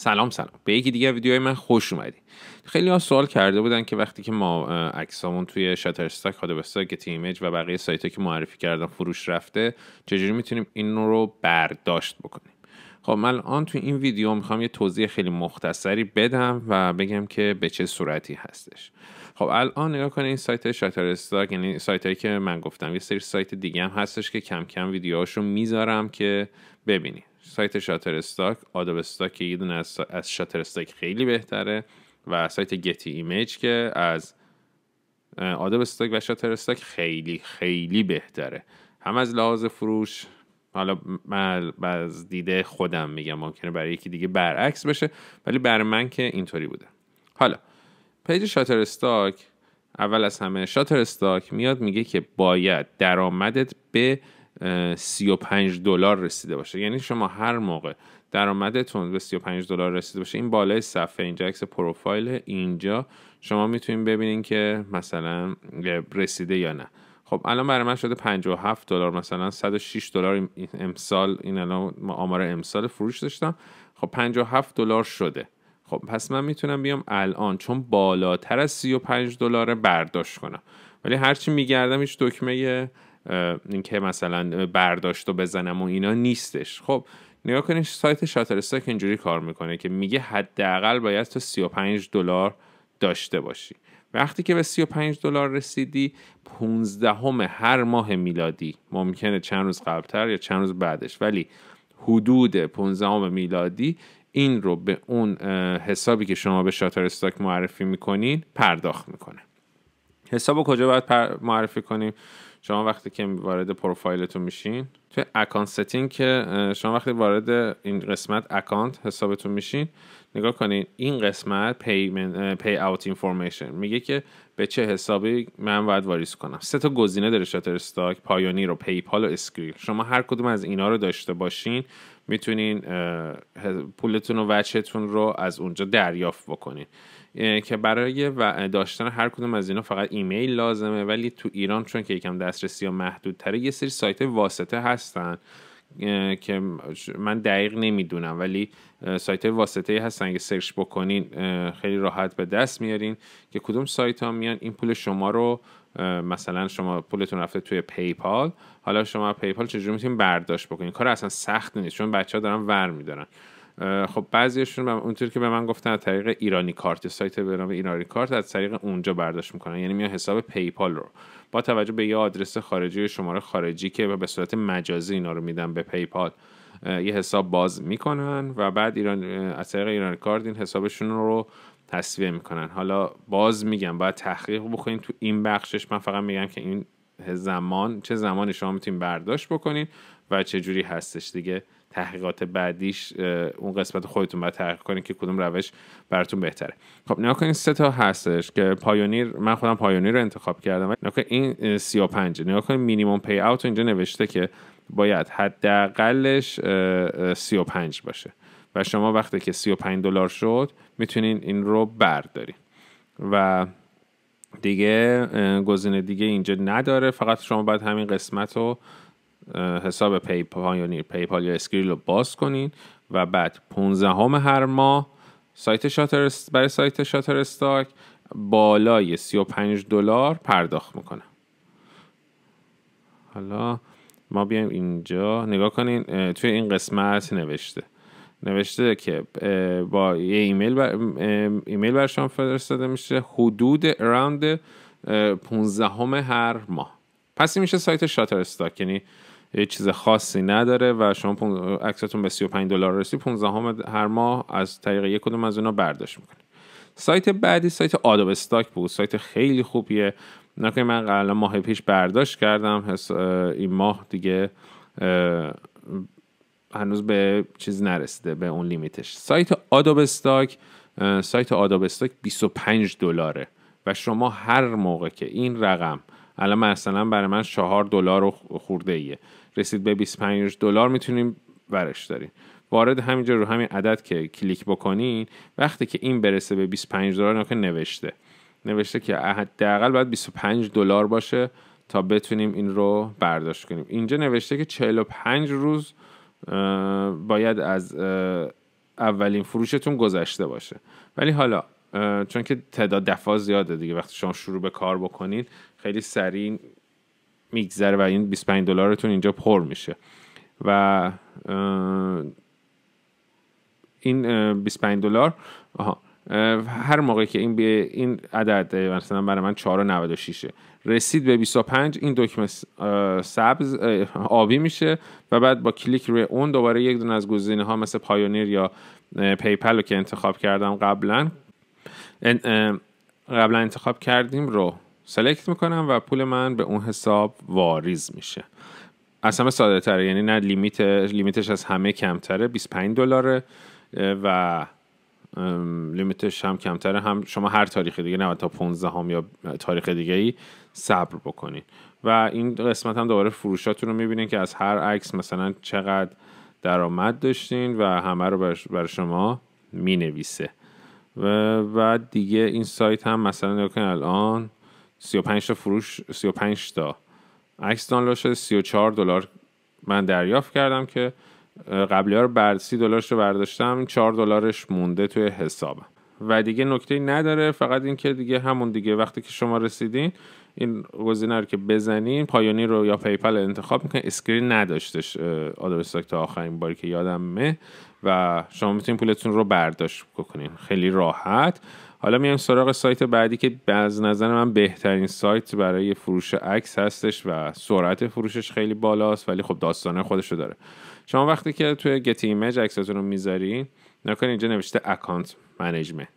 سلام سلام به یکی دیگه ویدیوهای من خوش اومدی خیلی ها سوال کرده بودن که وقتی که ما عکسامون توی شاترستاک هادوستاک گت ایمیج و بقیه سایت که معرفی کردم فروش رفته چجوری میتونیم این رو برداشت بکنیم خب من الان توی این ویدیو میخوام یه توضیح خیلی مختصری بدم و بگم که به چه صورتی هستش خب الان نگاه کنید این سایت شاتر استاک یعنی سایت هایی که من گفتم یه سری سایت دیگه هم هستش که کم کم ویدیوهاشو میذارم که ببینید سایت شاتر استاک آداب استاک که یه از, از شاتر استاک خیلی بهتره و سایت گتی ایمیج که از آداب استاک و شاتر استاک خیلی خیلی بهتره هم از لحاظ فروش حالا من از دیده خودم میگم ممکنه برای یکی دیگه برعکس بشه ولی بر من که اینطوری بوده حالا پیج شاتر استاک اول از همه شاتر استاک میاد میگه که باید درآمدت به 35 دلار رسیده باشه یعنی شما هر موقع درآمدتون به 35 دلار رسیده باشه این بالای صفحه اینجا عکس پروفایل اینجا شما میتونید ببینین که مثلا رسیده یا نه خب الان برای من شده 57 دلار مثلا 106 دلار امسال این الان آمار امسال فروش داشتم خب 57 دلار شده خب پس من میتونم بیام الان چون بالاتر از 35 دلار برداشت کنم ولی هرچی میگردم هیچ دکمه اینکه مثلا برداشت و بزنم و اینا نیستش خب نگاه کنید سایت شاتر استاک اینجوری کار میکنه که میگه حداقل باید تا 35 دلار داشته باشی وقتی که به 35 دلار رسیدی 15 همه هر ماه میلادی ممکنه چند روز قبلتر یا چند روز بعدش ولی حدود 15 همه میلادی این رو به اون حسابی که شما به شاتر استاک معرفی میکنین پرداخت میکنه حساب کجا باید معرفی کنیم شما وقتی که وارد پروفایلتون میشین توی اکانت ستینگ که شما وقتی وارد این قسمت اکانت حسابتون میشین نگاه کنین این قسمت پی اوت اینفورمیشن میگه که به چه حسابی من باید واریز کنم سه تا گزینه داره شاتر استاک پایونیر و پیپال و اسکریل شما هر کدوم از اینا رو داشته باشین میتونین پولتون و وجهتون رو از اونجا دریافت بکنین که برای داشتن هر کدوم از اینا فقط ایمیل لازمه ولی تو ایران چون که یکم دسترسی یا محدودتره یه سری سایت واسطه هستن که من دقیق نمیدونم ولی سایت های واسطه هستن که سرچ بکنین خیلی راحت به دست میارین که کدوم سایت ها میان این پول شما رو مثلا شما پولتون رفته توی پیپال حالا شما پیپال چجوری میتونین برداشت بکنین کار اصلا سخت نیست چون بچه ها دارن ور میدارن خب بعضیشون اونطور که به من گفتن از طریق ایرانی کارت سایت به نام ایرانی کارت از طریق اونجا برداشت میکنن یعنی میان حساب پیپال رو با توجه به یه آدرس خارجی و شماره خارجی که به صورت مجازی اینا رو میدن به پیپال یه حساب باز میکنن و بعد ایران از طریق ایران کارت این حسابشون رو تصویه میکنن حالا باز میگم باید تحقیق بکنین تو این بخشش من فقط میگم که این زمان چه زمانی شما میتونین برداشت بکنین و چجوری هستش دیگه تحقیقات بعدیش اون قسمت خودتون باید تحقیق کنید که کدوم روش براتون بهتره خب نگاه کنید سه تا هستش که پایونیر من خودم پایونیر رو انتخاب کردم نگاه کنید این 35 نگاه کنید مینیموم پی اوت اینجا نوشته که باید حداقلش 35 باشه و شما وقتی که 35 دلار شد میتونین این رو بردارین و دیگه گزینه دیگه اینجا نداره فقط شما باید همین قسمت رو حساب پیپال یا پیپال یا اسکریل رو باز کنین و بعد 15 همه هر ماه سایت شاتر برای سایت شاتر استاک بالای 35 دلار پرداخت میکنه حالا ما بیایم اینجا نگاه کنین توی این قسمت نوشته نوشته که با یه ایمیل بر ایمیل بر شما فرستاده میشه حدود راوند 15 همه هر ماه پس این میشه سایت شاتر استاک یعنی یه چیز خاصی نداره و شما عکستون به 35 دلار رسید 15 هم هر ماه از طریق یک کدوم از اونا برداشت میکنه سایت بعدی سایت آداب استاک بود سایت خیلی خوبیه نکنه من قبلا ماه پیش برداشت کردم این ماه دیگه هنوز به چیز نرسیده به اون لیمیتش سایت آداب استاک سایت آداب استاک 25 دلاره و شما هر موقع که این رقم الان مثلا برای من 4 دلار و خورده ایه رسید به 25 دلار میتونیم ورش داریم وارد همینجا رو همین عدد که کلیک بکنین وقتی که این برسه به 25 دلار که نوشته نوشته که حداقل باید 25 دلار باشه تا بتونیم این رو برداشت کنیم اینجا نوشته که 45 روز باید از اولین فروشتون گذشته باشه ولی حالا چون که تعداد دفاع زیاده دیگه وقتی شما شروع به کار بکنین خیلی سریع میگذره و این 25 دلارتون اینجا پر میشه و این 25 دلار هر موقعی که این این عدد مثلا برای من 4.96 رسید به 25 این دکمه سبز آبی میشه و بعد با کلیک روی اون دوباره یک دونه از گزینه ها مثل پایونیر یا پیپل رو که انتخاب کردم قبلا قبلا انتخاب کردیم رو سلکت میکنم و پول من به اون حساب واریز میشه از همه ساده تره یعنی نه لیمیت لیمیتش از همه کمتره 25 دلاره و لیمیتش هم کمتره هم شما هر تاریخ دیگه نه تا 15 هم یا تاریخ دیگه ای صبر بکنین و این قسمت هم دوباره فروشاتون رو میبینین که از هر عکس مثلا چقدر درآمد داشتین و همه رو بر شما مینویسه و بعد دیگه این سایت هم مثلا نگاه الان 35 تا فروش 35 تا عکس دانلود شده 34 دلار من دریافت کردم که قبلی ها رو بر 30 دلارش رو برداشتم 4 دلارش مونده توی حسابم و دیگه نکته نداره فقط اینکه دیگه همون دیگه وقتی که شما رسیدین این گزینه رو که بزنین پایانی رو یا پیپل انتخاب میکنین اسکرین نداشتش آدرس تا آخرین باری که یادمه و شما میتونین پولتون رو برداشت بکنین خیلی راحت حالا میایم سراغ سایت بعدی که از نظر من بهترین سایت برای فروش عکس هستش و سرعت فروشش خیلی بالاست ولی خب داستانه رو داره شما وقتی که توی گت ایمیج عکساتون رو میذارین نکنید اینجا نوشته اکانت منیجمنت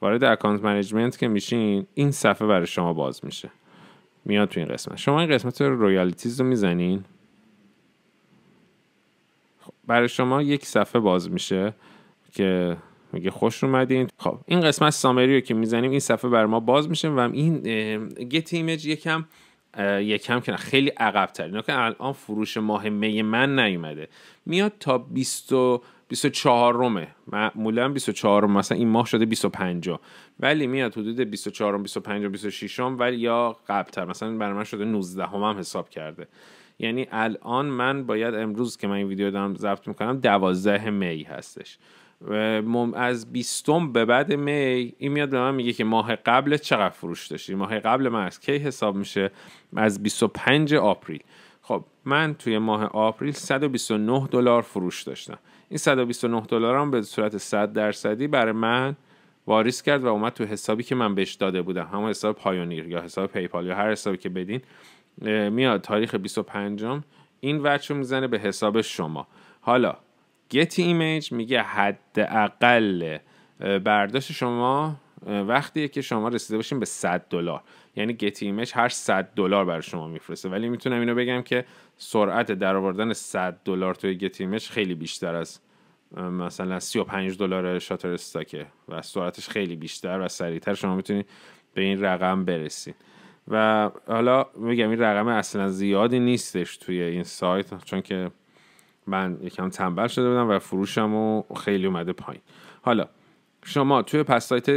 وارد اکانت منیجمنت که میشین این صفحه برای شما باز میشه میاد تو این قسمت شما این قسمت رو رویالتیز رو میزنین خب، برای شما یک صفحه باز میشه که میگه خوش اومدین خب این قسمت سامری رو که میزنیم این صفحه بر ما باز میشه و این گت ایمیج یکم یکم که نه خیلی عقب تر اینا که الان فروش ماه می من نیومده میاد تا 20 24 رومه معمولا 24 روم مثلا این ماه شده 25 ولی میاد حدود 24 روم 25 و 26 روم ولی یا قبل تر مثلا برای من شده 19 هم, هم حساب کرده یعنی الان من باید امروز که من این ویدیو دارم ضبط میکنم 12 می هستش از بیستم به بعد می این میاد به من میگه که ماه قبل چقدر فروش داشتی ماه قبل من از کی حساب میشه از 25 آپریل خب من توی ماه آپریل 129 دلار فروش داشتم این 129 دلار هم به صورت 100 درصدی برای من واریز کرد و اومد تو حسابی که من بهش داده بودم هم حساب پایونیر یا حساب پیپال یا هر حسابی که بدین میاد تاریخ 25 این وچه میزنه به حساب شما حالا گت ایمیج میگه حداقل برداشت شما وقتیه که شما رسیده باشین به 100 دلار یعنی گت ایمیج هر 100 دلار برای شما میفرسته ولی میتونم اینو بگم که سرعت درآوردن 100 دلار توی گت ایمیج خیلی بیشتر از مثلا 35 دلار شاتر استاکه و سرعتش خیلی بیشتر و سریعتر شما میتونید به این رقم برسید و حالا میگم این رقم اصلا زیادی نیستش توی این سایت چون که من یکم تنبل شده بودم و فروشم و خیلی اومده پایین حالا شما توی پس سایت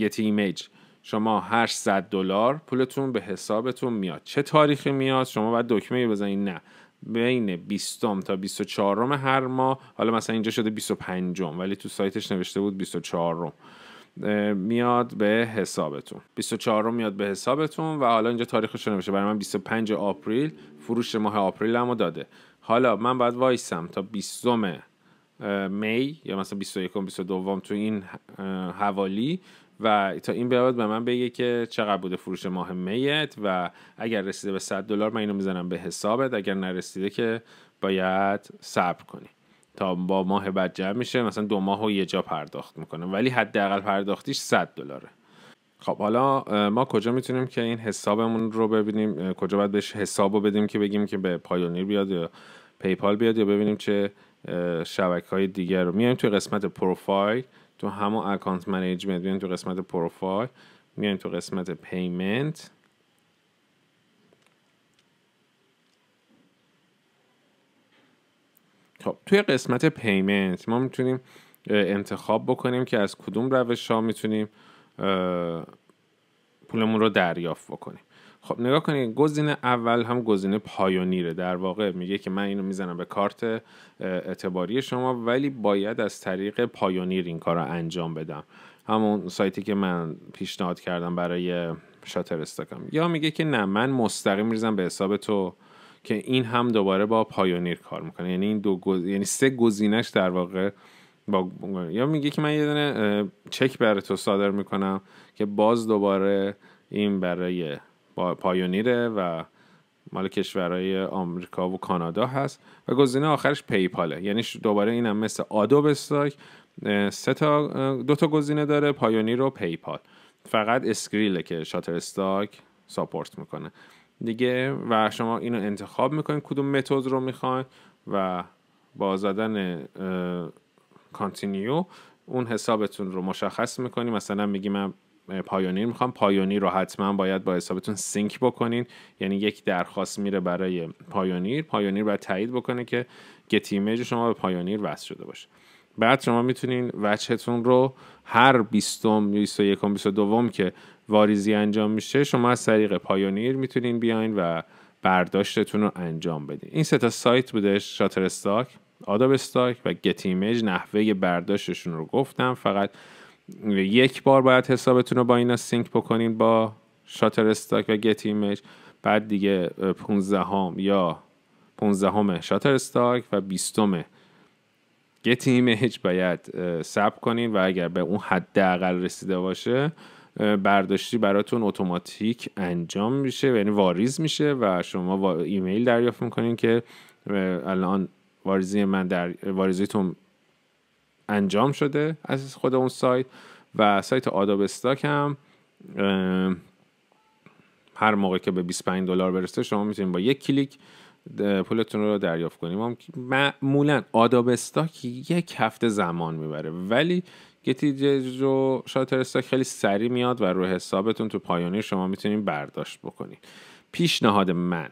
یتی ایمیج شما 800 دلار پولتون به حسابتون میاد چه تاریخی میاد شما باید دکمه بزنید نه بین 20 تا 24 هر ماه حالا مثلا اینجا شده 25 ولی تو سایتش نوشته بود 24 میاد به حسابتون 24 رو میاد به حسابتون و حالا اینجا تاریخش رو نمیشه برای من 25 آپریل فروش ماه آپریل هم داده حالا من باید وایسم تا 20 می یا مثلا 21 22 تو این حوالی و تا این بیاد به من بگه که چقدر بوده فروش ماه میت و اگر رسیده به 100 دلار من اینو میزنم به حسابت اگر نرسیده که باید صبر کنی تا با ماه بعد جمع میشه مثلا دو ماه و یه جا پرداخت میکنه ولی حداقل پرداختیش 100 دلاره خب حالا ما کجا میتونیم که این حسابمون رو ببینیم کجا باید بهش حساب رو بدیم که بگیم که به پایونیر بیاد یا پیپال بیاد یا ببینیم چه شبکه های دیگر رو میایم تو قسمت پروفایل تو همون اکانت منیجمنت میایم تو قسمت پروفایل میایم تو قسمت پیمنت خب توی قسمت پیمنت ما میتونیم انتخاب بکنیم که از کدوم روش ها میتونیم پولمون رو دریافت بکنیم خب نگاه کنید گزینه اول هم گزینه پایونیره در واقع میگه که من اینو میزنم به کارت اعتباری شما ولی باید از طریق پایونیر این کار رو انجام بدم همون سایتی که من پیشنهاد کردم برای شاتر استکم یا میگه که نه من مستقیم میریزم به حساب تو که این هم دوباره با پایونیر کار میکنه یعنی این دو یعنی سه گزینش در واقع با... یا میگه که من یه دونه چک برای تو صادر میکنم که باز دوباره این برای با پایونیره و مال کشورهای آمریکا و کانادا هست و گزینه آخرش پیپاله یعنی دوباره این هم مثل آدوب استاک سه تا دو تا گزینه داره پایونیر و پیپال فقط اسکریله که شاتر استاک ساپورت میکنه دیگه و شما اینو انتخاب میکنید کدوم متد رو میخواین و با زدن کانتینیو اون حسابتون رو مشخص میکنی مثلا میگی من پایونیر میخوام پایونیر رو حتما باید با حسابتون سینک بکنین یعنی یک درخواست میره برای پایونیر پایونیر باید تایید بکنه که گتیج شما به پایونیر وصل شده باشه بعد شما میتونین وجهتون رو هر بیستم یا 21 دوم که واریزی انجام میشه شما از طریق پایونیر میتونین بیاین و برداشتتون رو انجام بدین این سه تا سایت بودش شاتر استاک آداب استاک و گت ایمیج نحوه برداشتشون رو گفتم فقط یک بار باید حسابتون رو با اینا سینک بکنین با شاتر استاک و گت ایمیج بعد دیگه 15 هم یا 15 همه شاتر استاک و 20 یه هیچ باید ساب کنین و اگر به اون حداقل رسیده باشه برداشتی براتون اتوماتیک انجام میشه یعنی واریز میشه و شما ایمیل دریافت میکنین که الان واریزی من در واریزیتون انجام شده از خود اون سایت و سایت آداب استاک هم هر موقع که به 25 دلار برسه شما میتونید با یک کلیک پولتون رو دریافت کنیم معمولا آداب استاک یک هفته زمان میبره ولی گتی رو شاتر استاک خیلی سریع میاد و رو حسابتون تو پایانی شما میتونید برداشت بکنید پیشنهاد من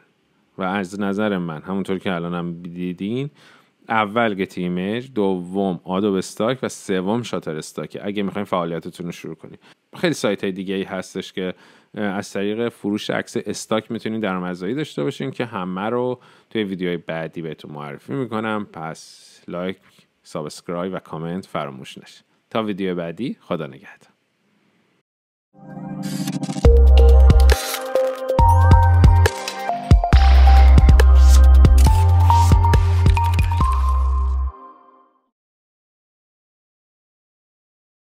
و از نظر من همونطور که الانم دیدین اول گتی ایمیج دوم آدوب استاک و سوم شاتر استاک اگه میخوایم فعالیتتون رو شروع کنید خیلی سایت های دیگه ای هستش که از طریق فروش عکس استاک میتونید مزایی داشته باشین که همه رو توی ویدیوهای بعدی بهتون معرفی میکنم پس لایک سابسکرایب و کامنت فراموش نشه تا ویدیو بعدی خدا نگهدار